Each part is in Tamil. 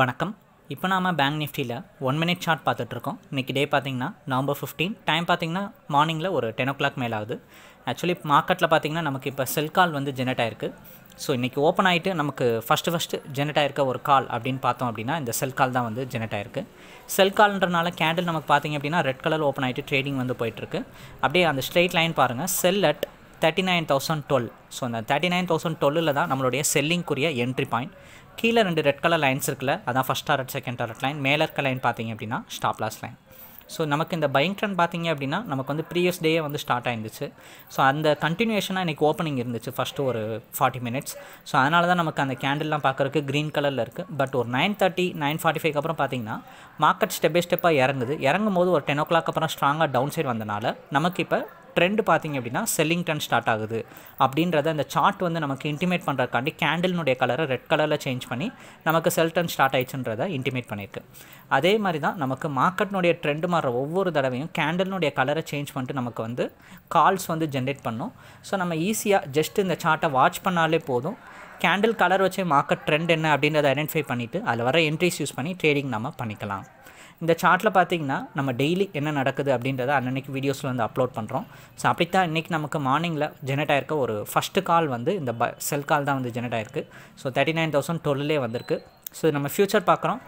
வணக்கம் இப்போ நாம் பேங்க் நிஃப்டியில் ஒன் மினிட் ஷார்ட் பார்த்துட்ருக்கோம் இன்றைக்கி டே பார்த்திங்கன்னா நவம்பர் ஃபிஃப்டீன் டைம் பார்த்திங்கன்னா மார்னிங்கில் ஒரு டென் ஓ கிளாக் மேலே ஆகுது ஆக்சுவலி மார்க்கெட்டில் பார்த்திங்கன்னா நமக்கு இப்போ செல் கால் வந்து ஜெனரேட் ஆயிருக்கு ஸோ இன்றைக்கி ஓப்பன் ஆகிட்டு நமக்கு ஃபஸ்ட்டு ஃபஸ்ட்டு ஜெனரேட் ஆயிருக்க ஒரு கால் அப்படின்னு பார்த்தோம் அப்படின்னா இந்த செல் கால் தான் வந்து ஜெனரேட் ஆயிருக்கு செல் கால்ன்றனால கேண்டில் நமக்கு பார்த்திங்க அப்படின்னா ரெட் கலர் ஓப்பன் ஆகிட்டு ட்ரேடிங் வந்து போயிட்டுருக்கு அப்படியே அந்த ஸ்ட்ரெயிட் லைன் பாருங்கள் sell at thirty nine thousand twelve so அந்த தேர்ட்டி நைன் தௌசண்ட் டுவெல்லில் தான் நம்மளுடைய செல்லிங்குரிய என்ட்ரி பாயிண்ட் கீழே ரெண்டு ரெட் கலர் லைன்ஸ் இருக்குல்ல அதான் first target second target line மேலே இருக்க லைன் பார்த்தீங்க அப்படின்னா ஸ்டாப் லாஸ் லைன் ஸோ நமக்கு இந்த பயங் ட்ரெண்ட் பார்த்தீங்க அப்படின்னா நமக்கு வந்து ப்ரீவியஸ் டேயே வந்து ஸ்டார்ட் ஆயிருந்துச்சு ஸோ அந்த கண்டினியூஷனாக இன்றைக்கி ஓப்பனிங் இருந்துச்சு ஃபஸ்ட்டு ஒரு ஃபார்ட்டி மினிட்ஸ் ஸோ அதனால தான் நமக்கு அந்த கேண்டில்லாம் பார்க்குறக்கு க்ரீன் கலரில் இருக்குது பட் ஒரு nine thirty nine forty five அப்புறம் பார்த்தீங்கன்னா மார்க்கெட் ஸ்டெப் பை ஸ்டெப்பாக இறங்குது இறங்கும் போது ஒரு டென் ஓ கிளாக் அப்புறம் ஸ்ட்ராங்காக டவுன் சைட் வந்தனால நமக்கு இப்போ ட்ரெண்ட் பார்த்திங்க அப்படின்னா செல்லிங் ட்ரெண்ட் ஸ்டார்ட் ஆகுது அப்படின்றத அந்த சார்ட் வந்து நமக்கு இன்டிமேட் பண்ணுறதுக்காண்டி கேண்டில்னுடைய கலரை ரெட் கலரில் சேஞ்ச் பண்ணி நமக்கு செல் ட்ரெண்ட் ஸ்டார்ட் ஆயிடுச்சுன்றதை இன்டிமேட் பண்ணியிருக்கு அதே மாதிரி தான் நமக்கு மார்க்கெட்னுடைய ட்ரெண்டு மாற ஒவ்வொரு தடவையும் கேண்டில்னுடைய கலரை சேஞ்ச் பண்ணிட்டு நமக்கு வந்து கால்ஸ் வந்து ஜென்ரேட் பண்ணும் ஸோ நம்ம ஈஸியாக ஜஸ்ட் இந்த சார்ட்டை வாட்ச் பண்ணாலே போதும் கேண்டில் கலர் வச்சு மார்க்கெட் ட்ரெண்ட் என்ன அப்படின்றத ஐடென்டிஃபை பண்ணிவிட்டு அதில் வர என்ட்ரிஸ் யூஸ் பண்ணி ட்ரேடிங் நம்ம பண்ணிக்கலாம் இந்த சார்ட்டில் பார்த்தீங்கன்னா நம்ம டெய்லி என்ன நடக்குது அப்படின்றத அன்னன்னைக்கு வீடியோஸில் வந்து அப்லோட் பண்ணுறோம் ஸோ அப்படித்தான் இன்றைக்கி நமக்கு மார்னிங்கில் ஜெனரேட் ஆயிருக்க ஒரு ஃபஸ்ட்டு கால் வந்து இந்த ப செல் கால் தான் வந்து ஜெனரேட் ஆயிருக்கு ஸோ தேர்ட்டி நைன் தௌசண்ட் டுவெல்லே வந்திருக்கு ஸோ நம்ம ஃப்யூச்சர் பார்க்குறோம்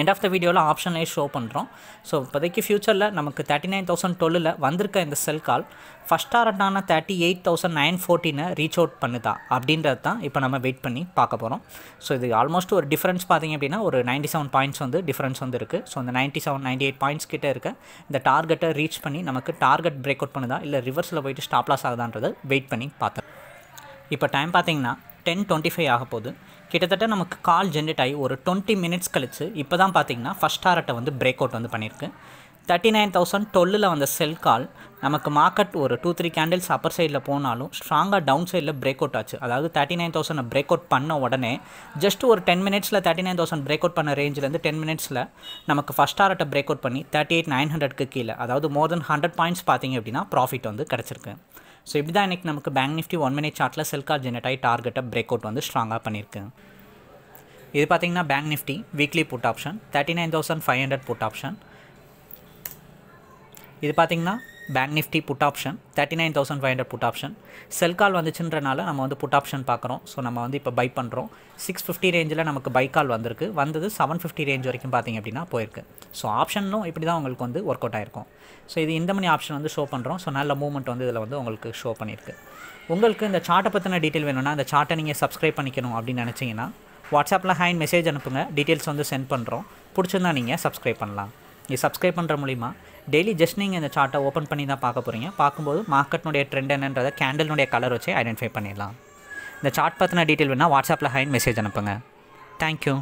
எண்ட் ஆஃப் த வீடியோவில் ஆப்ஷன்லேயே ஷோ பண்ணுறோம் ஸோ இப்போதைக்கு ஃப்யூச்சரில் நமக்கு தேர்ட்டி நைன் தௌசண்ட் டுவெலில் வந்திருக்க இந்த செல் கால் ஃபஸ்ட் டாரட்டான தேர்ட்டி எயிட் தௌசண்ட் நைன் ஃபோர்ட்டினை ரீச் அவுட் பண்ணுதா அப்படின்றது தான் இப்போ நம்ம வெயிட் பண்ணி பார்க்க போகிறோம் ஸோ இது ஆல்மோஸ்ட் ஒரு டிஃப்ரென்ஸ் பார்த்தீங்க அப்படின்னா ஒரு நைன்ட்டி செவன் பாயிண்ட்ஸ் வந்து டிஃப்ரென்ஸ் வந்து ஸோ அந்த ninety seven ninety eight points கிட்டே இருக்க இந்த டார்கெட்டை ரீச் பண்ணி நமக்கு டார்கெட் பிரேக் அவுட் பண்ணுதா இல்லை ரிவர்ஸில் போயிட்டு ஸ்டாப்லாஸ் ஆகுதான்றது வெயிட் பண்ணி பார்த்தோம் இப்போ டைம் பார்த்திங்கன்னா டென் டுவெண்ட்டி ஃபைவ் ஆக போகுது கிட்டத்தட்ட நமக்கு கால் ஜென்ரேட் ஆகி ஒரு டுவெண்ட்டி மினிட்ஸ் கழித்து இப்போ தான் பார்த்தீங்கன்னா ஃபஸ்ட் ஆர்ட்டை வந்து பிரேக் அவுட் வந்து பண்ணியிருக்கு தேர்ட்டி நைன் தௌசண்ட் டுவெல்லில் வந்த செல் கால் நமக்கு மார்க்கெட் ஒரு டூ த்ரீ கேண்டில்ஸ் அப்பர் சைடில் போனாலும் ஸ்ட்ராங்காக டவுன் சைடில் பிரேக் அவுட் ஆச்சு அதாவது thirty nine thousand break out பண்ண உடனே ஜஸ்ட் ஒரு டென் மினிட்ஸில் thirty nine thousand break out பண்ண ரேஞ்சிலேருந்து டென் மினிட்ஸில் நமக்கு ஃபஸ்ட் ஆர்ட்டை பிரேக் அவுட் பண்ணி தேர்ட்டி எயிட் நைன் ஹண்ட்ரட்க்கு கீழே அதாவது மோர் தென் ஹண்ட்ரட் பாயிண்ட்ஸ் பார்த்தீங்க அப்படின்னா ப்ராஃபிட் வந்து கிடச்சிருக்கு ஸோ இப்படி தான் இன்றைக்கி நமக்கு பேங்க் நிஃப்டி ஒன் மினி சார்ட்டில் செல்கா ஆகி டார்கெட்டை பிரேக் அவுட் வந்து ஸ்ட்ராங்காக பண்ணியிருக்கு இது பார்த்திங்கன்னா bank Nifty weekly put option thirty nine thousand five hundred put option இது பார்த்திங்கன்னா bank Nifty put option thirty nine thousand five hundred put option sell call வந்துச்சுன்றனால நம்ம வந்து புட் ஆப்ஷன் பார்க்குறோம் ஸோ நம்ம வந்து இப்போ பை பண்ணுறோம் சிக்ஸ் ஃபிஃப்டி ரேஞ்சில் நமக்கு பை கால் வந்திருக்கு வந்தது செவன் ஃபிஃப்டி ரேஞ்ச் வரைக்கும் பார்த்திங்க அப்படின்னா போயிருக்கு ஸோ ஆப்ஷனும் இப்படி தான் உங்களுக்கு வந்து ஒர்க் அவுட் ஆயிருக்கும் ஸோ இது இந்த மணி ஆப்ஷன் வந்து ஷோ பண்ணுறோம் ஸோ நல்ல மூமெண்ட் வந்து இதில் வந்து உங்களுக்கு ஷோ பண்ணியிருக்கு உங்களுக்கு இந்த சார்ட்டை பற்றின டீட்டெயில் வேணும்னா அந்த சார்ட்டை நீங்கள் சப்ஸ்கிரைப் பண்ணிக்கணும் அப்படின்னு நினச்சிங்கன்னா வாட்ஸ்அப்பில் ஹேண்ட் மெசேஜ் அனுப்புங்க டீட்டெயில்ஸ் வந்து சென்ட் பண்ணுறோம் பிடிச்சிருந்தா நீங்கள் சப்ஸ்கிரைப் பண்ணலாம் இது சப்ஸ்கிரைப் பண்ணுற மூலிமா டெய்லி ஜஸ்ட் நீங்கள் இந்த சார்ட்டை ஓப்பன் பண்ணி தான் பார்க்க போகிறீங்க பார்க்கும்போது மார்க்கெட்னுடைய ட்ரெண்ட் என்னன்றதை கேண்டலினுடைய கலர் வச்சு ஐடென்டிஃபை பண்ணிடலாம் இந்த சார்ட் பற்றின டீட்டெயில் வேணால் வாட்ஸ்அப்பில் ஹைன் மெசேஜ் அனுப்புங்க தேங்க்யூ